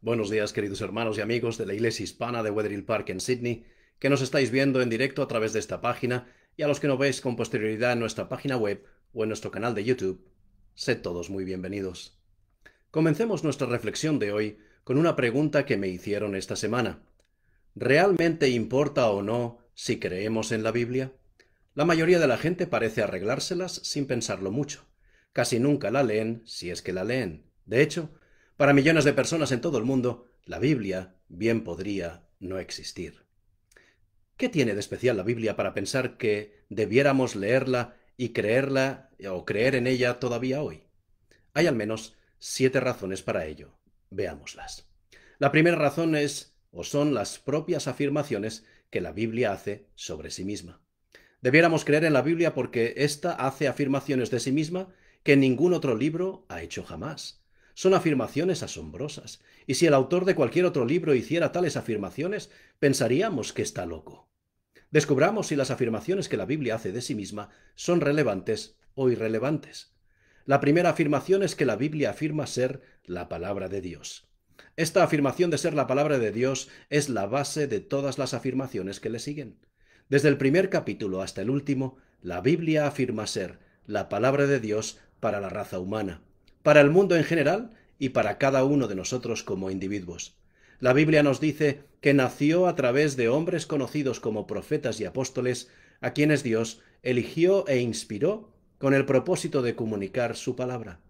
Buenos días, queridos hermanos y amigos de la Iglesia Hispana de Wetherill Park en Sydney, que nos estáis viendo en directo a través de esta página y a los que no veis con posterioridad en nuestra página web o en nuestro canal de YouTube. Sed todos muy bienvenidos. Comencemos nuestra reflexión de hoy con una pregunta que me hicieron esta semana. ¿Realmente importa o no si creemos en la Biblia? La mayoría de la gente parece arreglárselas sin pensarlo mucho. Casi nunca la leen, si es que la leen. De hecho, para millones de personas en todo el mundo, la Biblia bien podría no existir. ¿Qué tiene de especial la Biblia para pensar que debiéramos leerla y creerla eh, o creer en ella todavía hoy? Hay al menos siete razones para ello. Veámoslas. La primera razón es o son las propias afirmaciones que la Biblia hace sobre sí misma. Debiéramos creer en la Biblia porque ésta hace afirmaciones de sí misma que ningún otro libro ha hecho jamás. Son afirmaciones asombrosas, y si el autor de cualquier otro libro hiciera tales afirmaciones, pensaríamos que está loco. Descubramos si las afirmaciones que la Biblia hace de sí misma son relevantes o irrelevantes. La primera afirmación es que la Biblia afirma ser la palabra de Dios. Esta afirmación de ser la palabra de Dios es la base de todas las afirmaciones que le siguen. Desde el primer capítulo hasta el último, la Biblia afirma ser la palabra de Dios para la raza humana para el mundo en general y para cada uno de nosotros como individuos. La Biblia nos dice que nació a través de hombres conocidos como profetas y apóstoles, a quienes Dios eligió e inspiró con el propósito de comunicar su palabra.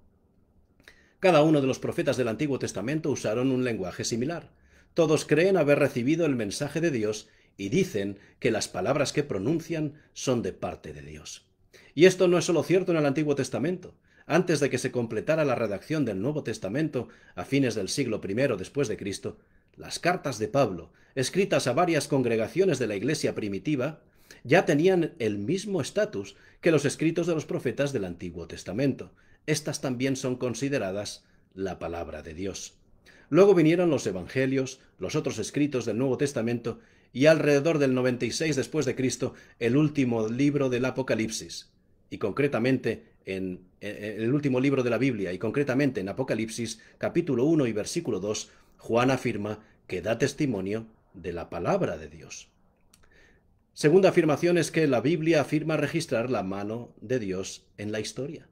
Cada uno de los profetas del Antiguo Testamento usaron un lenguaje similar. Todos creen haber recibido el mensaje de Dios y dicen que las palabras que pronuncian son de parte de Dios. Y esto no es solo cierto en el Antiguo Testamento antes de que se completara la redacción del Nuevo Testamento a fines del siglo I después de Cristo, las cartas de Pablo, escritas a varias congregaciones de la iglesia primitiva, ya tenían el mismo estatus que los escritos de los profetas del Antiguo Testamento. Estas también son consideradas la palabra de Dios. Luego vinieron los evangelios, los otros escritos del Nuevo Testamento y alrededor del 96 después de Cristo el último libro del Apocalipsis, y concretamente en, el último libro de la Biblia y concretamente en Apocalipsis capítulo 1 y versículo 2, Juan afirma que da testimonio de la palabra de Dios. Segunda afirmación es que la Biblia afirma registrar la mano de Dios en la historia.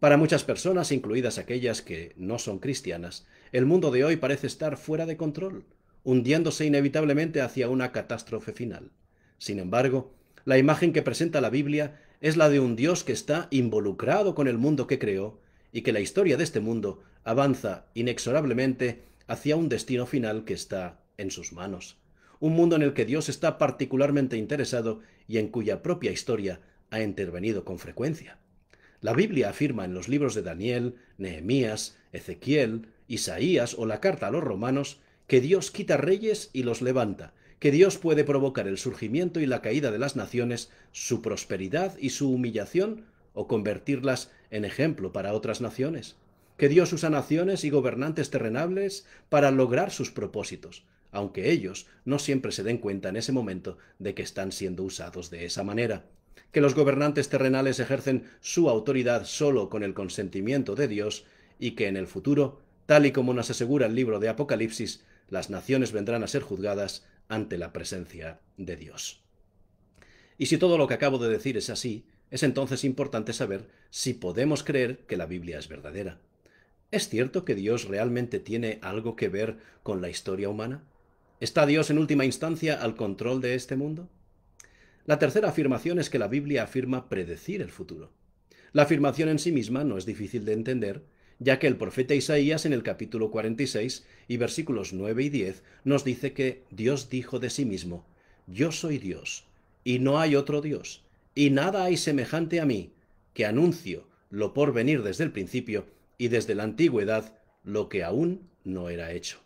Para muchas personas, incluidas aquellas que no son cristianas, el mundo de hoy parece estar fuera de control, hundiéndose inevitablemente hacia una catástrofe final. Sin embargo, la imagen que presenta la Biblia es la de un Dios que está involucrado con el mundo que creó y que la historia de este mundo avanza inexorablemente hacia un destino final que está en sus manos. Un mundo en el que Dios está particularmente interesado y en cuya propia historia ha intervenido con frecuencia. La Biblia afirma en los libros de Daniel, Nehemías, Ezequiel, Isaías o la carta a los romanos que Dios quita reyes y los levanta, que Dios puede provocar el surgimiento y la caída de las naciones, su prosperidad y su humillación, o convertirlas en ejemplo para otras naciones. Que Dios usa naciones y gobernantes terrenables para lograr sus propósitos, aunque ellos no siempre se den cuenta en ese momento de que están siendo usados de esa manera. Que los gobernantes terrenales ejercen su autoridad solo con el consentimiento de Dios y que en el futuro, tal y como nos asegura el libro de Apocalipsis, las naciones vendrán a ser juzgadas ante la presencia de Dios. Y si todo lo que acabo de decir es así, es entonces importante saber si podemos creer que la Biblia es verdadera. ¿Es cierto que Dios realmente tiene algo que ver con la historia humana? ¿Está Dios en última instancia al control de este mundo? La tercera afirmación es que la Biblia afirma predecir el futuro. La afirmación en sí misma no es difícil de entender, ya que el profeta Isaías en el capítulo 46 y versículos 9 y 10 nos dice que Dios dijo de sí mismo, Yo soy Dios, y no hay otro Dios, y nada hay semejante a mí, que anuncio lo por venir desde el principio y desde la antigüedad, lo que aún no era hecho.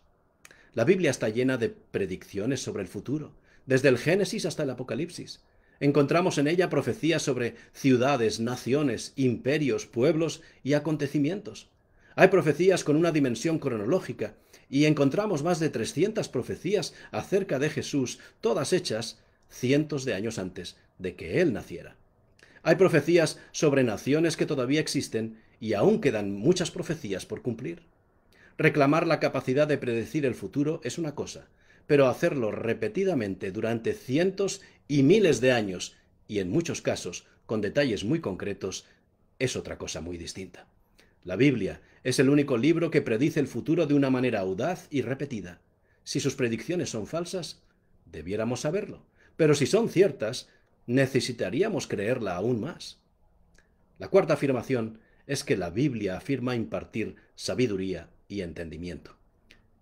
La Biblia está llena de predicciones sobre el futuro, desde el Génesis hasta el Apocalipsis. Encontramos en ella profecías sobre ciudades, naciones, imperios, pueblos y acontecimientos. Hay profecías con una dimensión cronológica y encontramos más de 300 profecías acerca de Jesús, todas hechas cientos de años antes de que Él naciera. Hay profecías sobre naciones que todavía existen y aún quedan muchas profecías por cumplir. Reclamar la capacidad de predecir el futuro es una cosa, pero hacerlo repetidamente durante cientos y miles de años, y en muchos casos con detalles muy concretos, es otra cosa muy distinta. La Biblia es el único libro que predice el futuro de una manera audaz y repetida. Si sus predicciones son falsas, debiéramos saberlo, pero si son ciertas, necesitaríamos creerla aún más. La cuarta afirmación es que la Biblia afirma impartir sabiduría y entendimiento.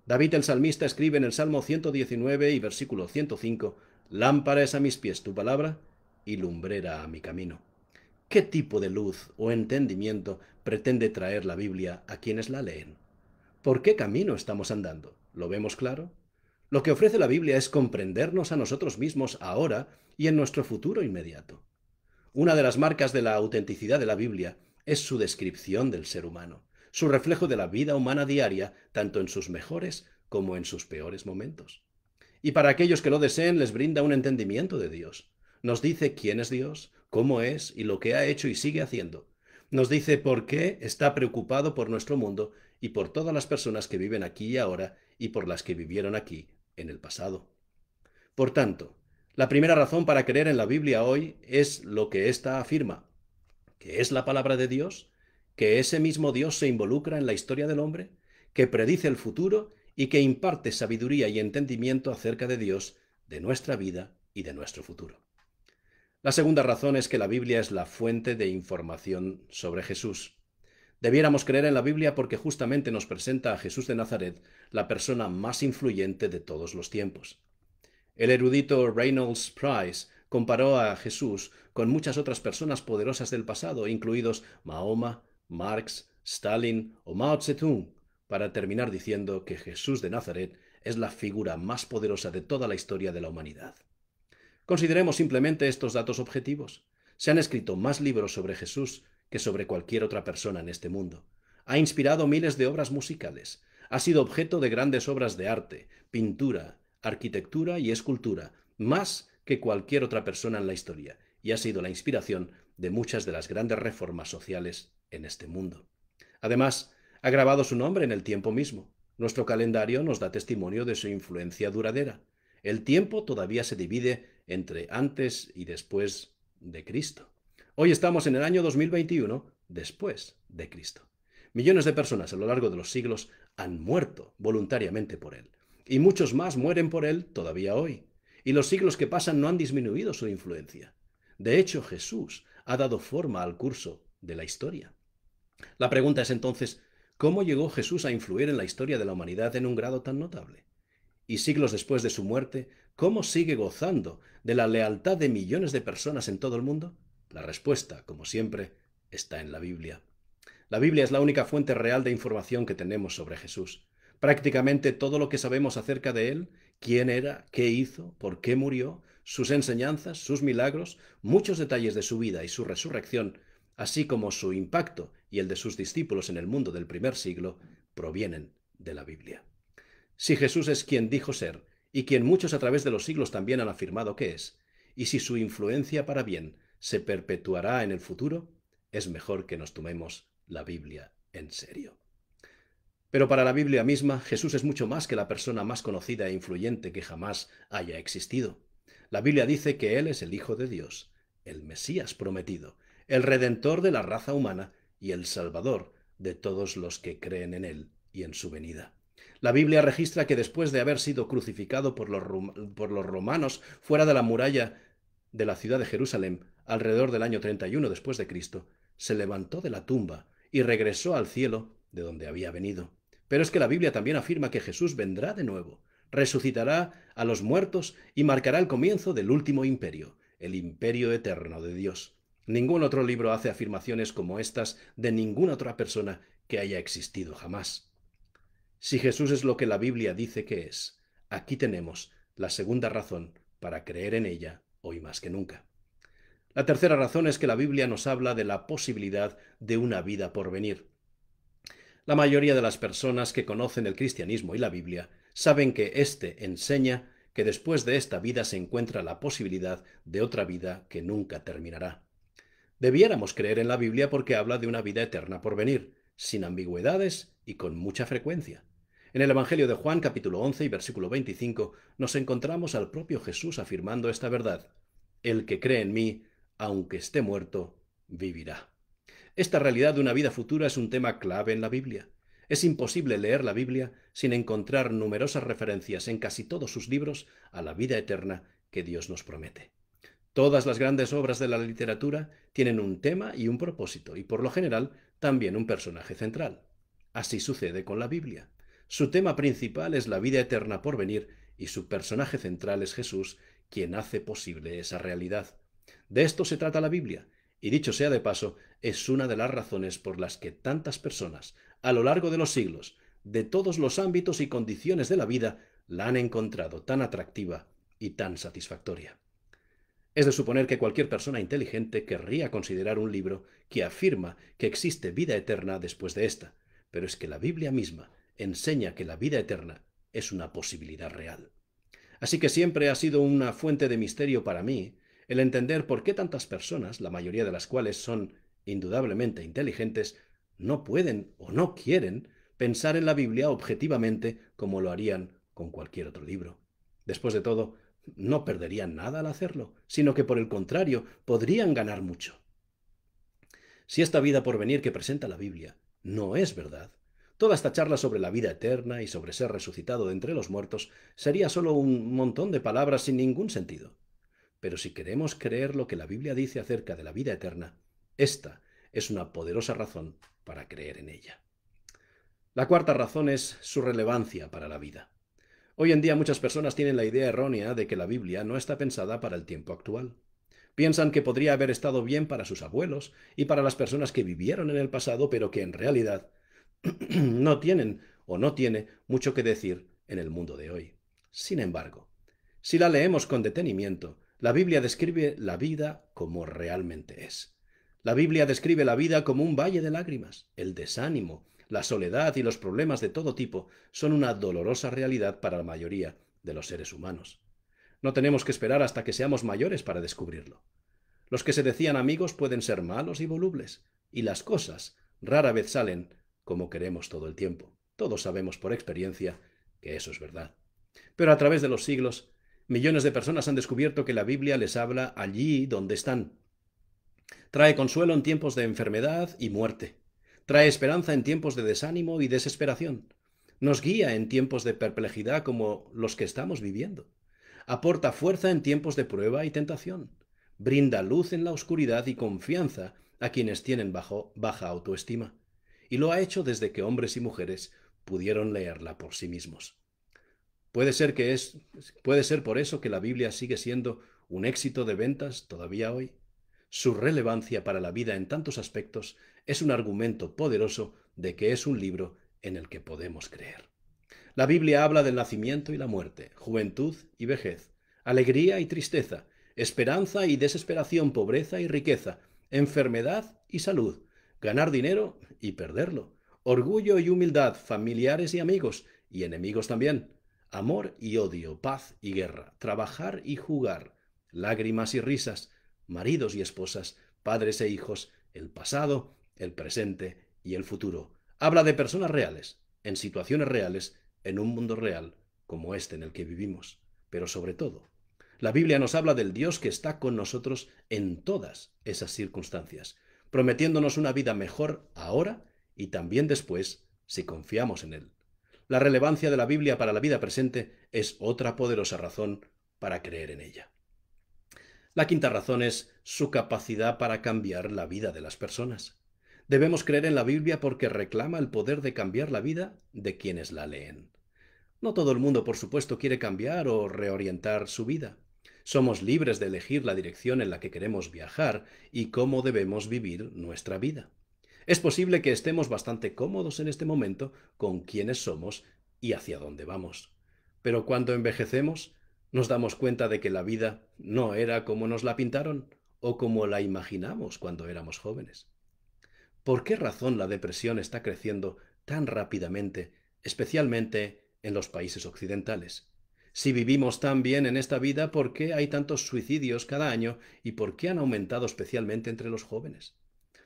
David el salmista escribe en el Salmo 119 y versículo 105, Lámpara es a mis pies tu palabra y lumbrera a mi camino. ¿Qué tipo de luz o entendimiento pretende traer la Biblia a quienes la leen? ¿Por qué camino estamos andando? ¿Lo vemos claro? Lo que ofrece la Biblia es comprendernos a nosotros mismos ahora y en nuestro futuro inmediato. Una de las marcas de la autenticidad de la Biblia es su descripción del ser humano, su reflejo de la vida humana diaria, tanto en sus mejores como en sus peores momentos. Y para aquellos que lo deseen les brinda un entendimiento de Dios, nos dice quién es Dios, cómo es y lo que ha hecho y sigue haciendo. Nos dice por qué está preocupado por nuestro mundo y por todas las personas que viven aquí y ahora y por las que vivieron aquí en el pasado. Por tanto, la primera razón para creer en la Biblia hoy es lo que ésta afirma, que es la palabra de Dios, que ese mismo Dios se involucra en la historia del hombre, que predice el futuro y que imparte sabiduría y entendimiento acerca de Dios, de nuestra vida y de nuestro futuro. La segunda razón es que la Biblia es la fuente de información sobre Jesús. Debiéramos creer en la Biblia porque justamente nos presenta a Jesús de Nazaret, la persona más influyente de todos los tiempos. El erudito Reynolds Price comparó a Jesús con muchas otras personas poderosas del pasado, incluidos Mahoma, Marx, Stalin o Mao Zedong, para terminar diciendo que Jesús de Nazaret es la figura más poderosa de toda la historia de la humanidad. Consideremos simplemente estos datos objetivos. Se han escrito más libros sobre Jesús que sobre cualquier otra persona en este mundo. Ha inspirado miles de obras musicales. Ha sido objeto de grandes obras de arte, pintura, arquitectura y escultura, más que cualquier otra persona en la historia, y ha sido la inspiración de muchas de las grandes reformas sociales en este mundo. Además, ha grabado su nombre en el tiempo mismo. Nuestro calendario nos da testimonio de su influencia duradera. El tiempo todavía se divide entre antes y después de Cristo. Hoy estamos en el año 2021 después de Cristo. Millones de personas a lo largo de los siglos han muerto voluntariamente por Él. Y muchos más mueren por Él todavía hoy. Y los siglos que pasan no han disminuido su influencia. De hecho, Jesús ha dado forma al curso de la historia. La pregunta es entonces, ¿cómo llegó Jesús a influir en la historia de la humanidad en un grado tan notable? Y siglos después de su muerte, ¿Cómo sigue gozando de la lealtad de millones de personas en todo el mundo? La respuesta, como siempre, está en la Biblia. La Biblia es la única fuente real de información que tenemos sobre Jesús. Prácticamente todo lo que sabemos acerca de Él, quién era, qué hizo, por qué murió, sus enseñanzas, sus milagros, muchos detalles de su vida y su resurrección, así como su impacto y el de sus discípulos en el mundo del primer siglo, provienen de la Biblia. Si Jesús es quien dijo ser, y quien muchos a través de los siglos también han afirmado que es, y si su influencia para bien se perpetuará en el futuro, es mejor que nos tomemos la Biblia en serio. Pero para la Biblia misma, Jesús es mucho más que la persona más conocida e influyente que jamás haya existido. La Biblia dice que Él es el Hijo de Dios, el Mesías prometido, el Redentor de la raza humana y el Salvador de todos los que creen en Él y en su venida. La Biblia registra que después de haber sido crucificado por los, romanos fuera de la muralla de la ciudad de Jerusalén, alrededor del año 31 después de Cristo, se levantó de la tumba y regresó al cielo de donde había venido. Pero es que la Biblia también afirma que Jesús vendrá de nuevo, resucitará a los muertos y marcará el comienzo del último imperio, el imperio eterno de Dios. Ningún otro libro hace afirmaciones como estas de ninguna otra persona que haya existido jamás. Si Jesús es lo que la Biblia dice que es, aquí tenemos la segunda razón para creer en ella hoy más que nunca. La tercera razón es que la Biblia nos habla de la posibilidad de una vida por venir. La mayoría de las personas que conocen el cristianismo y la Biblia saben que éste enseña que después de esta vida se encuentra la posibilidad de otra vida que nunca terminará. Debiéramos creer en la Biblia porque habla de una vida eterna por venir, sin ambigüedades y con mucha frecuencia. En el Evangelio de Juan capítulo 11 y versículo 25 nos encontramos al propio Jesús afirmando esta verdad. El que cree en mí, aunque esté muerto, vivirá. Esta realidad de una vida futura es un tema clave en la Biblia. Es imposible leer la Biblia sin encontrar numerosas referencias en casi todos sus libros a la vida eterna que Dios nos promete. Todas las grandes obras de la literatura tienen un tema y un propósito, y por lo general también un personaje central. Así sucede con la Biblia. Su tema principal es la vida eterna por venir y su personaje central es Jesús, quien hace posible esa realidad. De esto se trata la Biblia, y dicho sea de paso, es una de las razones por las que tantas personas, a lo largo de los siglos, de todos los ámbitos y condiciones de la vida, la han encontrado tan atractiva y tan satisfactoria. Es de suponer que cualquier persona inteligente querría considerar un libro que afirma que existe vida eterna después de esta, pero es que la Biblia misma enseña que la vida eterna es una posibilidad real. Así que siempre ha sido una fuente de misterio para mí el entender por qué tantas personas, la mayoría de las cuales son indudablemente inteligentes, no pueden o no quieren pensar en la Biblia objetivamente como lo harían con cualquier otro libro. Después de todo, no perderían nada al hacerlo, sino que por el contrario, podrían ganar mucho. Si esta vida por venir que presenta la Biblia no es verdad, Toda esta charla sobre la vida eterna y sobre ser resucitado de entre los muertos sería solo un montón de palabras sin ningún sentido. Pero si queremos creer lo que la Biblia dice acerca de la vida eterna, esta es una poderosa razón para creer en ella. La cuarta razón es su relevancia para la vida. Hoy en día muchas personas tienen la idea errónea de que la Biblia no está pensada para el tiempo actual. Piensan que podría haber estado bien para sus abuelos y para las personas que vivieron en el pasado, pero que en realidad no tienen o no tiene mucho que decir en el mundo de hoy. Sin embargo, si la leemos con detenimiento, la Biblia describe la vida como realmente es. La Biblia describe la vida como un valle de lágrimas. El desánimo, la soledad y los problemas de todo tipo son una dolorosa realidad para la mayoría de los seres humanos. No tenemos que esperar hasta que seamos mayores para descubrirlo. Los que se decían amigos pueden ser malos y volubles, y las cosas rara vez salen como queremos todo el tiempo. Todos sabemos por experiencia que eso es verdad. Pero a través de los siglos, millones de personas han descubierto que la Biblia les habla allí donde están. Trae consuelo en tiempos de enfermedad y muerte. Trae esperanza en tiempos de desánimo y desesperación. Nos guía en tiempos de perplejidad como los que estamos viviendo. Aporta fuerza en tiempos de prueba y tentación. Brinda luz en la oscuridad y confianza a quienes tienen baja autoestima y lo ha hecho desde que hombres y mujeres pudieron leerla por sí mismos. Puede ser, que es, puede ser por eso que la Biblia sigue siendo un éxito de ventas todavía hoy. Su relevancia para la vida en tantos aspectos es un argumento poderoso de que es un libro en el que podemos creer. La Biblia habla del nacimiento y la muerte, juventud y vejez, alegría y tristeza, esperanza y desesperación, pobreza y riqueza, enfermedad y salud, ganar dinero y perderlo. Orgullo y humildad, familiares y amigos, y enemigos también. Amor y odio, paz y guerra, trabajar y jugar, lágrimas y risas, maridos y esposas, padres e hijos, el pasado, el presente y el futuro. Habla de personas reales, en situaciones reales, en un mundo real como este en el que vivimos. Pero sobre todo, la Biblia nos habla del Dios que está con nosotros en todas esas circunstancias prometiéndonos una vida mejor ahora y también después si confiamos en Él. La relevancia de la Biblia para la vida presente es otra poderosa razón para creer en ella. La quinta razón es su capacidad para cambiar la vida de las personas. Debemos creer en la Biblia porque reclama el poder de cambiar la vida de quienes la leen. No todo el mundo, por supuesto, quiere cambiar o reorientar su vida. Somos libres de elegir la dirección en la que queremos viajar y cómo debemos vivir nuestra vida. Es posible que estemos bastante cómodos en este momento con quiénes somos y hacia dónde vamos. Pero cuando envejecemos, nos damos cuenta de que la vida no era como nos la pintaron o como la imaginamos cuando éramos jóvenes. ¿Por qué razón la depresión está creciendo tan rápidamente, especialmente en los países occidentales? si vivimos tan bien en esta vida, ¿por qué hay tantos suicidios cada año y por qué han aumentado especialmente entre los jóvenes?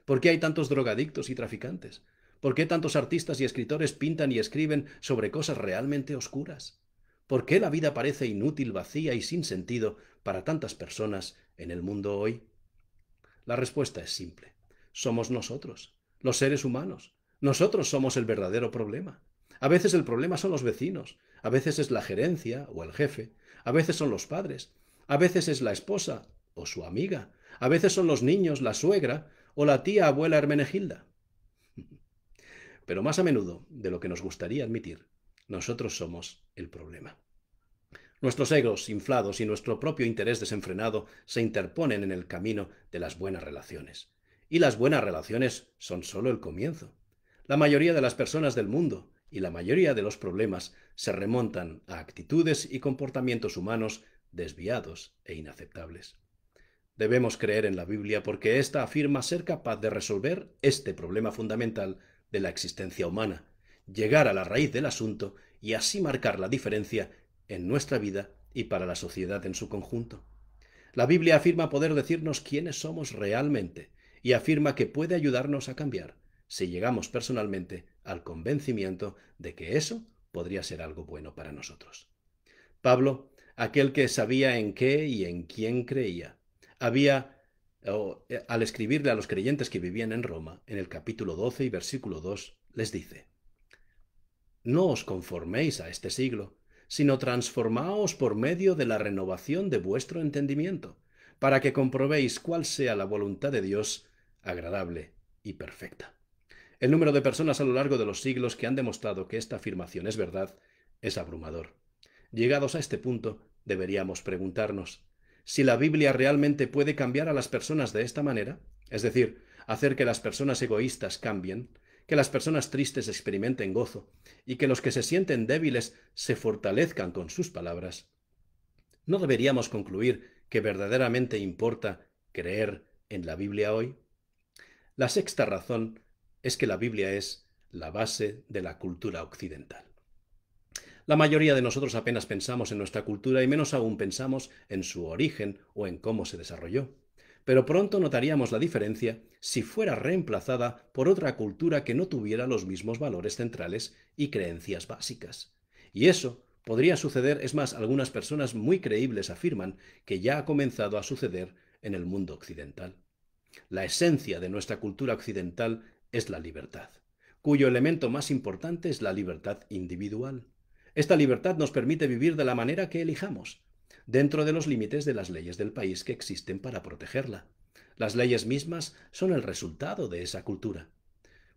¿Por qué hay tantos drogadictos y traficantes? ¿Por qué tantos artistas y escritores pintan y escriben sobre cosas realmente oscuras? ¿Por qué la vida parece inútil, vacía y sin sentido para tantas personas en el mundo hoy? La respuesta es simple. Somos nosotros, los seres humanos. Nosotros somos el verdadero problema. A veces el problema son los vecinos, a veces es la gerencia o el jefe, a veces son los padres, a veces es la esposa o su amiga, a veces son los niños, la suegra o la tía abuela Hermenegilda. Pero más a menudo de lo que nos gustaría admitir, nosotros somos el problema. Nuestros egos inflados y nuestro propio interés desenfrenado se interponen en el camino de las buenas relaciones. Y las buenas relaciones son solo el comienzo. La mayoría de las personas del mundo, y la mayoría de los problemas se remontan a actitudes y comportamientos humanos desviados e inaceptables. Debemos creer en la Biblia porque ésta afirma ser capaz de resolver este problema fundamental de la existencia humana, llegar a la raíz del asunto y así marcar la diferencia en nuestra vida y para la sociedad en su conjunto. La Biblia afirma poder decirnos quiénes somos realmente y afirma que puede ayudarnos a cambiar si llegamos personalmente al convencimiento de que eso podría ser algo bueno para nosotros. Pablo, aquel que sabía en qué y en quién creía, había, eh, al escribirle a los creyentes que vivían en Roma, en el capítulo 12 y versículo 2, les dice, No os conforméis a este siglo, sino transformaos por medio de la renovación de vuestro entendimiento, para que comprobéis cuál sea la voluntad de Dios agradable y perfecta. El número de personas a lo largo de los siglos que han demostrado que esta afirmación es verdad es abrumador. Llegados a este punto, deberíamos preguntarnos si la Biblia realmente puede cambiar a las personas de esta manera, es decir, hacer que las personas egoístas cambien, que las personas tristes experimenten gozo y que los que se sienten débiles se fortalezcan con sus palabras. ¿No deberíamos concluir que verdaderamente importa creer en la Biblia hoy? La sexta razón es que la Biblia es la base de la cultura occidental. La mayoría de nosotros apenas pensamos en nuestra cultura y menos aún pensamos en su origen o en cómo se desarrolló. Pero pronto notaríamos la diferencia si fuera reemplazada por otra cultura que no tuviera los mismos valores centrales y creencias básicas. Y eso podría suceder, es más, algunas personas muy creíbles afirman que ya ha comenzado a suceder en el mundo occidental. La esencia de nuestra cultura occidental es la libertad, cuyo elemento más importante es la libertad individual. Esta libertad nos permite vivir de la manera que elijamos, dentro de los límites de las leyes del país que existen para protegerla. Las leyes mismas son el resultado de esa cultura.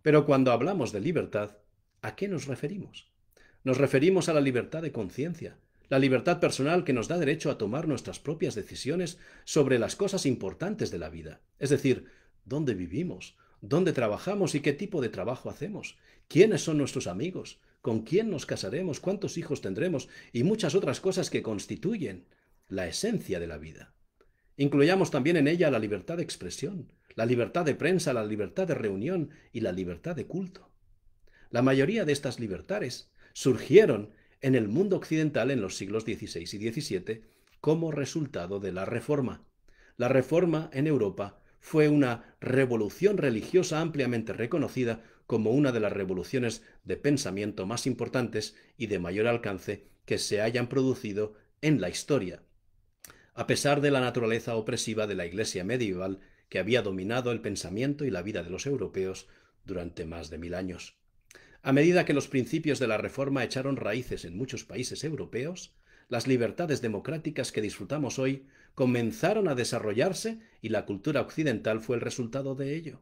Pero cuando hablamos de libertad, ¿a qué nos referimos? Nos referimos a la libertad de conciencia, la libertad personal que nos da derecho a tomar nuestras propias decisiones sobre las cosas importantes de la vida, es decir, dónde vivimos, dónde trabajamos y qué tipo de trabajo hacemos, quiénes son nuestros amigos, con quién nos casaremos, cuántos hijos tendremos y muchas otras cosas que constituyen la esencia de la vida. Incluyamos también en ella la libertad de expresión, la libertad de prensa, la libertad de reunión y la libertad de culto. La mayoría de estas libertades surgieron en el mundo occidental en los siglos XVI y XVII como resultado de la Reforma. La Reforma en Europa fue una revolución religiosa ampliamente reconocida como una de las revoluciones de pensamiento más importantes y de mayor alcance que se hayan producido en la historia. A pesar de la naturaleza opresiva de la Iglesia medieval, que había dominado el pensamiento y la vida de los europeos durante más de mil años. A medida que los principios de la Reforma echaron raíces en muchos países europeos, las libertades democráticas que disfrutamos hoy comenzaron a desarrollarse y la cultura occidental fue el resultado de ello.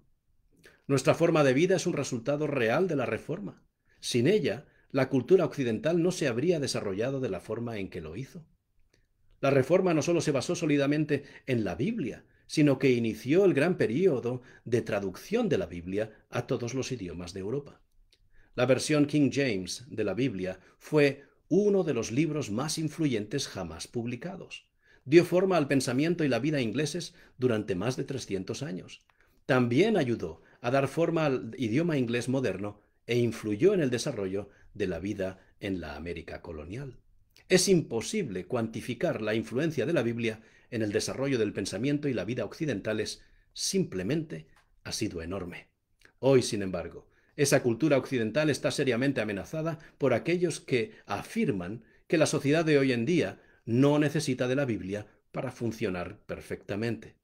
Nuestra forma de vida es un resultado real de la reforma. Sin ella, la cultura occidental no se habría desarrollado de la forma en que lo hizo. La reforma no solo se basó sólidamente en la Biblia, sino que inició el gran período de traducción de la Biblia a todos los idiomas de Europa. La versión King James de la Biblia fue uno de los libros más influyentes jamás publicados dio forma al pensamiento y la vida ingleses durante más de 300 años. También ayudó a dar forma al idioma inglés moderno e influyó en el desarrollo de la vida en la América colonial. Es imposible cuantificar la influencia de la Biblia en el desarrollo del pensamiento y la vida occidentales, simplemente ha sido enorme. Hoy, sin embargo, esa cultura occidental está seriamente amenazada por aquellos que afirman que la sociedad de hoy en día no necesita de la Biblia para funcionar perfectamente.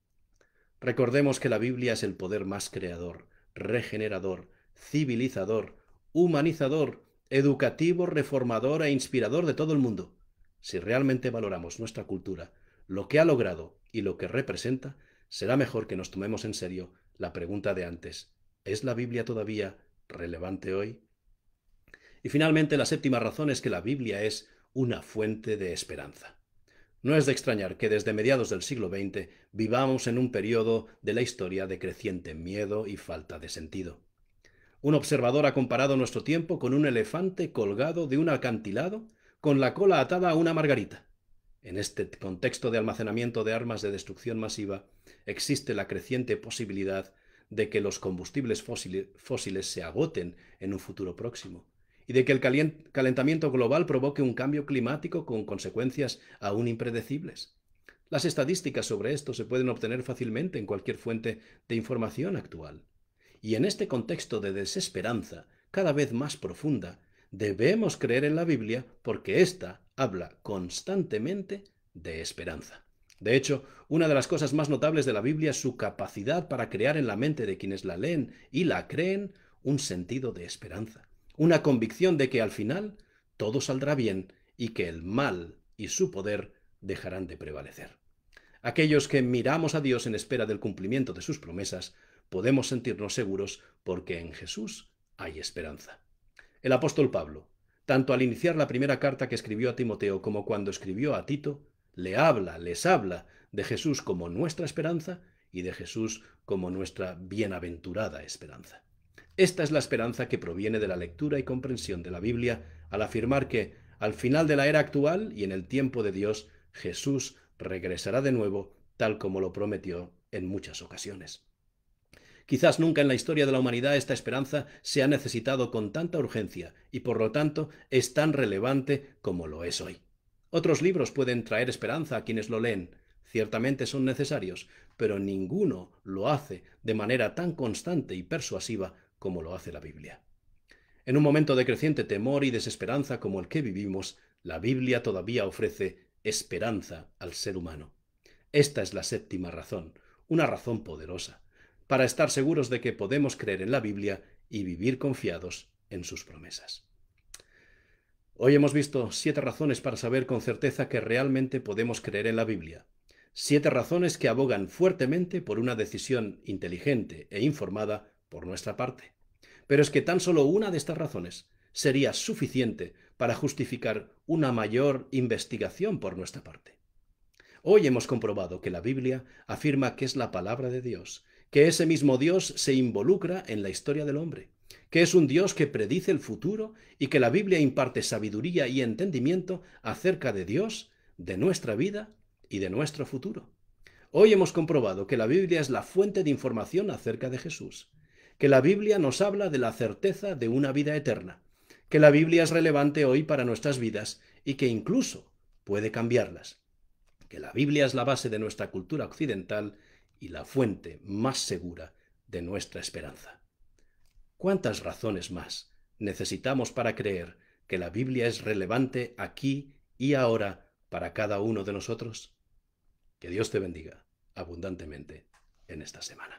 Recordemos que la Biblia es el poder más creador, regenerador, civilizador, humanizador, educativo, reformador e inspirador de todo el mundo. Si realmente valoramos nuestra cultura, lo que ha logrado y lo que representa, será mejor que nos tomemos en serio la pregunta de antes. ¿Es la Biblia todavía relevante hoy? Y finalmente la séptima razón es que la Biblia es una fuente de esperanza. No es de extrañar que desde mediados del siglo XX vivamos en un periodo de la historia de creciente miedo y falta de sentido. Un observador ha comparado nuestro tiempo con un elefante colgado de un acantilado con la cola atada a una margarita. En este contexto de almacenamiento de armas de destrucción masiva, existe la creciente posibilidad de que los combustibles fósiles se agoten en un futuro próximo y de que el calentamiento global provoque un cambio climático con consecuencias aún impredecibles. Las estadísticas sobre esto se pueden obtener fácilmente en cualquier fuente de información actual. Y en este contexto de desesperanza cada vez más profunda, debemos creer en la Biblia porque ésta habla constantemente de esperanza. De hecho, una de las cosas más notables de la Biblia es su capacidad para crear en la mente de quienes la leen y la creen un sentido de esperanza una convicción de que al final todo saldrá bien y que el mal y su poder dejarán de prevalecer. Aquellos que miramos a Dios en espera del cumplimiento de sus promesas, podemos sentirnos seguros porque en Jesús hay esperanza. El apóstol Pablo, tanto al iniciar la primera carta que escribió a Timoteo como cuando escribió a Tito, le habla, les habla de Jesús como nuestra esperanza y de Jesús como nuestra bienaventurada esperanza. Esta es la esperanza que proviene de la lectura y comprensión de la Biblia al afirmar que, al final de la era actual y en el tiempo de Dios, Jesús regresará de nuevo, tal como lo prometió en muchas ocasiones. Quizás nunca en la historia de la humanidad esta esperanza se ha necesitado con tanta urgencia y por lo tanto es tan relevante como lo es hoy. Otros libros pueden traer esperanza a quienes lo leen, ciertamente son necesarios, pero ninguno lo hace de manera tan constante y persuasiva como lo hace la Biblia. En un momento de creciente temor y desesperanza como el que vivimos, la Biblia todavía ofrece esperanza al ser humano. Esta es la séptima razón, una razón poderosa, para estar seguros de que podemos creer en la Biblia y vivir confiados en sus promesas. Hoy hemos visto siete razones para saber con certeza que realmente podemos creer en la Biblia. Siete razones que abogan fuertemente por una decisión inteligente e informada por nuestra parte. Pero es que tan solo una de estas razones sería suficiente para justificar una mayor investigación por nuestra parte. Hoy hemos comprobado que la Biblia afirma que es la palabra de Dios, que ese mismo Dios se involucra en la historia del hombre, que es un Dios que predice el futuro y que la Biblia imparte sabiduría y entendimiento acerca de Dios, de nuestra vida y de nuestro futuro. Hoy hemos comprobado que la Biblia es la fuente de información acerca de Jesús, que la Biblia nos habla de la certeza de una vida eterna, que la Biblia es relevante hoy para nuestras vidas y que incluso puede cambiarlas, que la Biblia es la base de nuestra cultura occidental y la fuente más segura de nuestra esperanza. ¿Cuántas razones más necesitamos para creer que la Biblia es relevante aquí y ahora para cada uno de nosotros? Que Dios te bendiga abundantemente en esta semana.